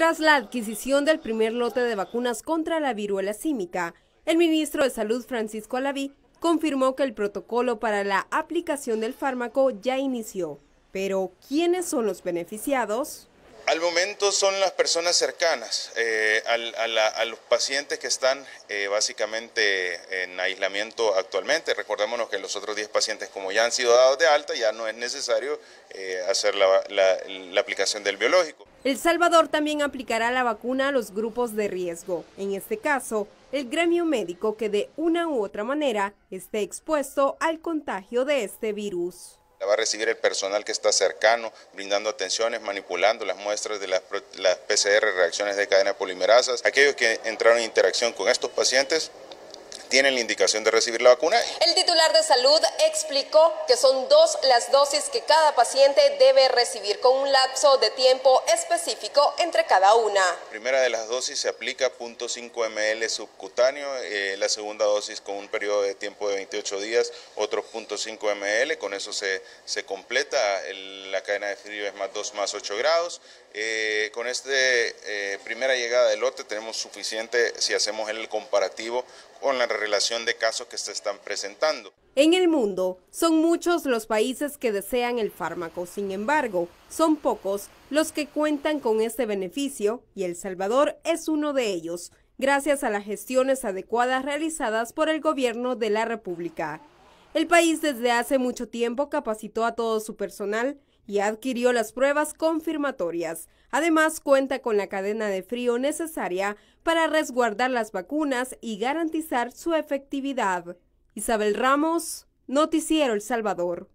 Tras la adquisición del primer lote de vacunas contra la viruela símica, el ministro de Salud Francisco Alaví confirmó que el protocolo para la aplicación del fármaco ya inició. Pero, ¿quiénes son los beneficiados? Al momento son las personas cercanas eh, a, los pacientes que están eh, básicamente en aislamiento actualmente. Recordémonos que los otros 10 pacientes, como ya han sido dados de alta, ya no es necesario eh, hacer la aplicación del biológico. El Salvador también aplicará la vacuna a los grupos de riesgo, en este caso, el gremio médico que de una u otra manera esté expuesto al contagio de este virus la va a recibir el personal que está cercano, brindando atenciones, manipulando las muestras de las, las PCR, reacciones de cadena polimerasas. Aquellos que entraron en interacción con estos pacientes tienen la indicación de recibir la vacuna. El titular de salud explicó que son dos las dosis que cada paciente debe recibir con un lapso de tiempo específico entre cada una. primera de las dosis se aplica 0.5 ml subcutáneo, eh, la segunda dosis con un periodo de tiempo de 28 días, otro 0.5 ml, con eso se, se completa la cadena de frío es más 2 más 8 grados. Eh, con esta eh, primera llegada del lote tenemos suficiente si hacemos el comparativo con la relación de casos que se están presentando. En el mundo, son muchos los países que desean el fármaco, sin embargo, son pocos los que cuentan con este beneficio y El Salvador es uno de ellos, gracias a las gestiones adecuadas realizadas por el gobierno de la República. El país desde hace mucho tiempo capacitó a todo su personal y adquirió las pruebas confirmatorias. Además, cuenta con la cadena de frío necesaria para resguardar las vacunas y garantizar su efectividad. Isabel Ramos, Noticiero El Salvador.